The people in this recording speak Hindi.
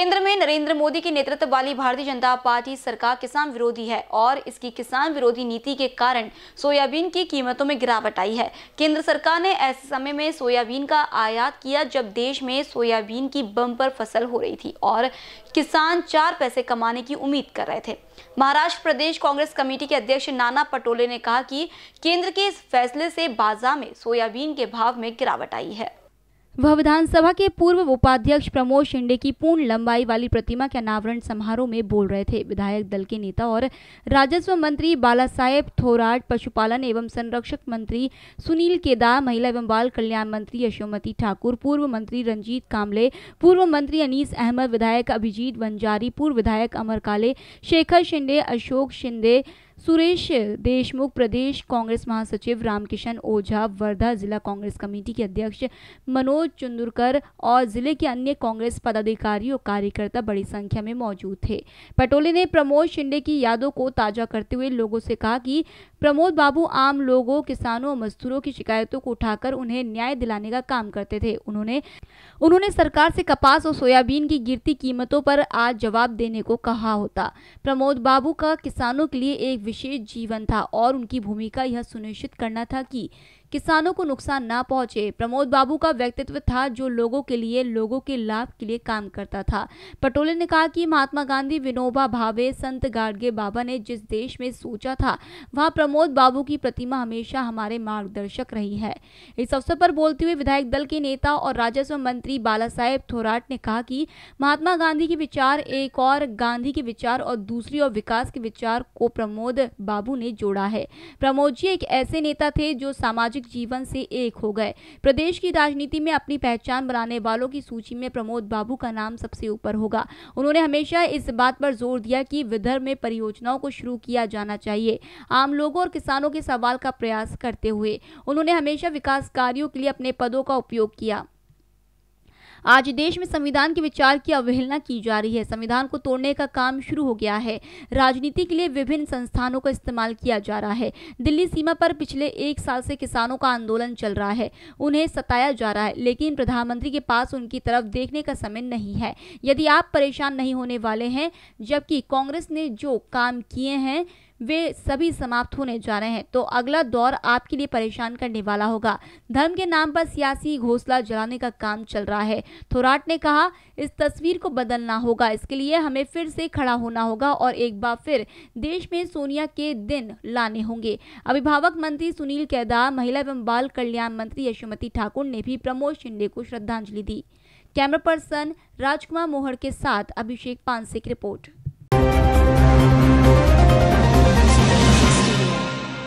केंद्र में नरेंद्र मोदी के नेतृत्व वाली भारतीय जनता पार्टी सरकार किसान विरोधी है और इसकी किसान विरोधी नीति के कारण सोयाबीन की कीमतों में गिरावट आई है केंद्र सरकार ने ऐसे समय में सोयाबीन का आयात किया जब देश में सोयाबीन की बम्पर फसल हो रही थी और किसान चार पैसे कमाने की उम्मीद कर रहे थे महाराष्ट्र प्रदेश कांग्रेस कमेटी के अध्यक्ष नाना पटोले ने कहा कि केंद्र के इस फैसले से बाजार में सोयाबीन के भाव में गिरावट आई है वह विधानसभा के पूर्व उपाध्यक्ष प्रमोद शिंदे की पूर्ण लंबाई वाली प्रतिमा के अनावरण समारोह में बोल रहे थे विधायक दल के नेता और राजस्व मंत्री बाला साहेब थोराट पशुपालन एवं संरक्षक मंत्री सुनील केदार महिला एवं बाल कल्याण मंत्री यशोमती ठाकुर पूर्व मंत्री रंजीत कामले पूर्व मंत्री अनीस अहमद विधायक अभिजीत बंजारी पूर्व विधायक अमर काले शेखर शिंदे अशोक शिंदे सुरेश देशमुख प्रदेश कांग्रेस महासचिव रामकिशन ओझा वर्धा जिला कांग्रेस कमेटी के अध्यक्ष मनोज चुंदुरकर और जिले के अन्य कांग्रेस पदाधिकारी और कार्यकर्ता बड़ी संख्या में मौजूद थे पटोले ने प्रमोद शिंदे की यादों को ताजा करते हुए लोगों से कहा कि प्रमोद बाबू आम लोगों किसानों और मजदूरों की शिकायतों को उठाकर उन्हें न्याय दिलाने का काम करते थे उन्होंने उन्होंने सरकार से कपास और सोयाबीन की गिरती कीमतों पर आज जवाब देने को कहा होता प्रमोद बाबू का किसानों के लिए एक विशेष जीवन था और उनकी भूमिका यह सुनिश्चित करना था कि किसानों को नुकसान ना पहुंचे प्रमोद बाबू का व्यक्तित्व था जो लोगों के लिए लोगों के लाभ के लिए काम करता था पटोले ने कहा कि महात्मा गांधी विनोबा भावे संत गाडगे बाबा ने जिस देश में सोचा था वहां प्रमोद बाबू की प्रतिमा हमेशा हमारे मार्गदर्शक रही है इस अवसर पर बोलते हुए विधायक दल के नेता और राजस्व मंत्री बाला साहेब थोराट ने कहा कि महात्मा गांधी के विचार एक और गांधी के विचार और दूसरी और विकास के विचार को प्रमोद बाबू ने जोड़ा है प्रमोद जी एक ऐसे नेता थे जो सामाजिक सामाजिक जीवन से एक हो गए प्रदेश की राजनीति में अपनी पहचान बनाने वालों की सूची में प्रमोद बाबू का नाम सबसे ऊपर होगा उन्होंने हमेशा इस बात पर जोर दिया कि विदर्भ में परियोजनाओं को शुरू किया जाना चाहिए आम लोगों और किसानों के सवाल का प्रयास करते हुए उन्होंने हमेशा विकास कार्यों के लिए अपने पदों का उपयोग किया आज देश में संविधान के विचार की अवहेलना की जा रही है संविधान को तोड़ने का काम शुरू हो गया है राजनीति के लिए विभिन्न संस्थानों का इस्तेमाल किया जा रहा है दिल्ली सीमा पर पिछले एक साल से किसानों का आंदोलन चल रहा है उन्हें सताया जा रहा है लेकिन प्रधानमंत्री के पास उनकी तरफ देखने का समय नहीं है यदि आप परेशान नहीं होने वाले हैं जबकि कांग्रेस ने जो काम किए हैं वे सभी समाप्त होने जा रहे हैं तो अगला दौर आपके लिए परेशान करने वाला होगा धर्म के नाम पर सियासी घोसला जलाने का काम चल रहा है थोराट ने कहा इस तस्वीर को बदलना होगा इसके लिए हमें फिर से खड़ा होना होगा और एक बार फिर देश में सोनिया के दिन लाने होंगे अभिभावक मंत्री सुनील केदार महिला एवं बाल कल्याण मंत्री यशोमती ठाकुर ने भी प्रमोद शिंदे को श्रद्धांजलि दी कैमरा पर्सन राजकुमार मोहर के साथ अभिषेक पानसे की रिपोर्ट